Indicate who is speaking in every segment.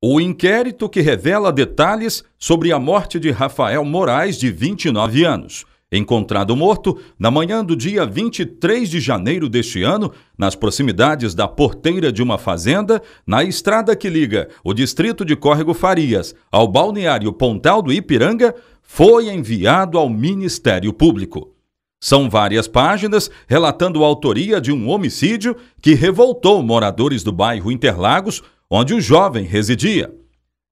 Speaker 1: O inquérito que revela detalhes sobre a morte de Rafael Moraes, de 29 anos, encontrado morto na manhã do dia 23 de janeiro deste ano, nas proximidades da porteira de uma fazenda, na estrada que liga o distrito de Córrego Farias ao balneário Pontal do Ipiranga, foi enviado ao Ministério Público. São várias páginas relatando a autoria de um homicídio que revoltou moradores do bairro Interlagos onde o jovem residia.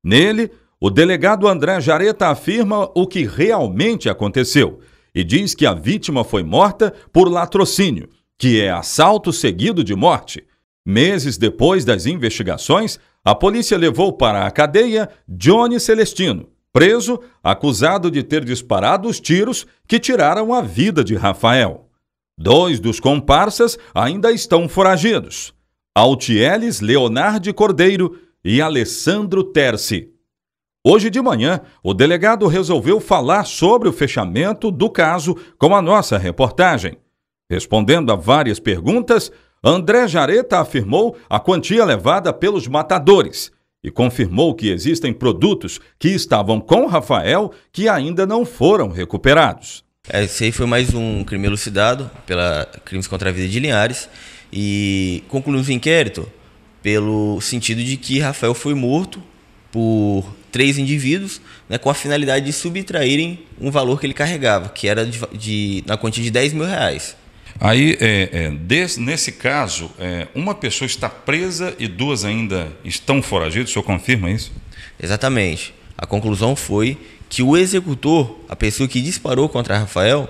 Speaker 1: Nele, o delegado André Jareta afirma o que realmente aconteceu e diz que a vítima foi morta por latrocínio, que é assalto seguido de morte. Meses depois das investigações, a polícia levou para a cadeia Johnny Celestino, preso, acusado de ter disparado os tiros que tiraram a vida de Rafael. Dois dos comparsas ainda estão foragidos. Altieles Leonardo Cordeiro e Alessandro Terce. Hoje de manhã, o delegado resolveu falar sobre o fechamento do caso com a nossa reportagem. Respondendo a várias perguntas, André Jareta afirmou a quantia levada pelos matadores e confirmou que existem produtos que estavam com Rafael que ainda não foram recuperados. É, esse aí foi mais um crime elucidado pela Crimes contra a Vida de Linhares.
Speaker 2: E concluímos o inquérito pelo sentido de que Rafael foi morto por três indivíduos né, com a finalidade de subtraírem um valor
Speaker 1: que ele carregava, que era de, de na quantia de 10 mil reais. Aí, é, é, desse, nesse caso, é, uma pessoa está presa e duas ainda estão foragidas, o senhor confirma isso? Exatamente. A conclusão foi que o executor, a pessoa
Speaker 2: que disparou contra Rafael,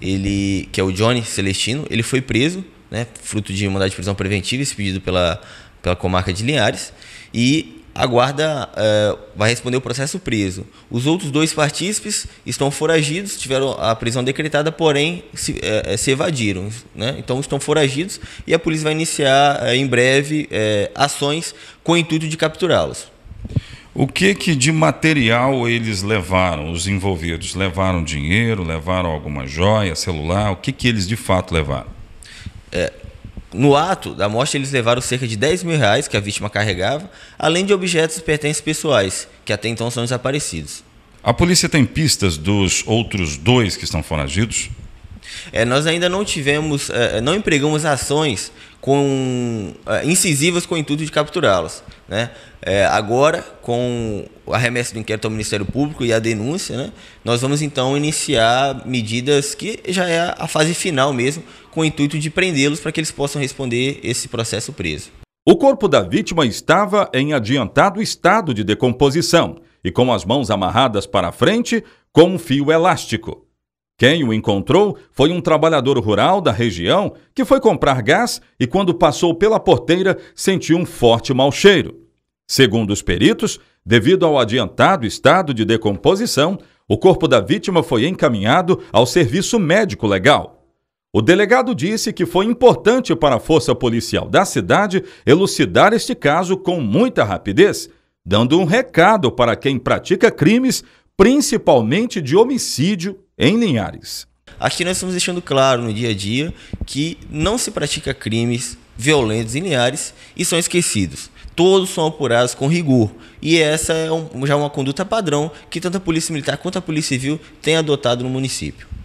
Speaker 2: ele, que é o Johnny Celestino, ele foi preso né, fruto de mandado de prisão preventiva expedido pela, pela comarca de Linhares, e a guarda uh, vai responder o processo preso. Os outros dois partícipes estão foragidos, tiveram a prisão decretada, porém se, uh, se evadiram. Né? Então estão foragidos e a polícia vai iniciar uh, em breve ações com o intuito de capturá-los.
Speaker 1: O que, que de material eles levaram, os envolvidos? Levaram dinheiro, levaram alguma joia, celular? O que, que eles de fato levaram? É,
Speaker 2: no ato da morte, eles levaram cerca de 10 mil reais que a vítima carregava, além de objetos e pertences pessoais, que até então são desaparecidos.
Speaker 1: A polícia tem pistas dos outros dois que estão foragidos?
Speaker 2: É, nós ainda não tivemos, é, é, não empregamos ações com é, incisivas com o intuito de capturá-los. Né? É, agora, com o arremesso do inquérito ao Ministério Público e a denúncia, né, nós vamos então iniciar medidas que já é a fase final mesmo, com o intuito de prendê-los para que eles
Speaker 1: possam responder esse processo preso. O corpo da vítima estava em adiantado estado de decomposição e com as mãos amarradas para frente com um fio elástico. Quem o encontrou foi um trabalhador rural da região que foi comprar gás e, quando passou pela porteira, sentiu um forte mau cheiro. Segundo os peritos, devido ao adiantado estado de decomposição, o corpo da vítima foi encaminhado ao serviço médico legal. O delegado disse que foi importante para a força policial da cidade elucidar este caso com muita rapidez, dando um recado para quem pratica crimes principalmente de homicídio em Linhares. Aqui nós estamos deixando claro no dia a dia que não se pratica
Speaker 2: crimes violentos em Linhares e são esquecidos. Todos são apurados com rigor. E essa é um, já é uma conduta padrão que tanto a Polícia Militar quanto a Polícia Civil têm adotado no município.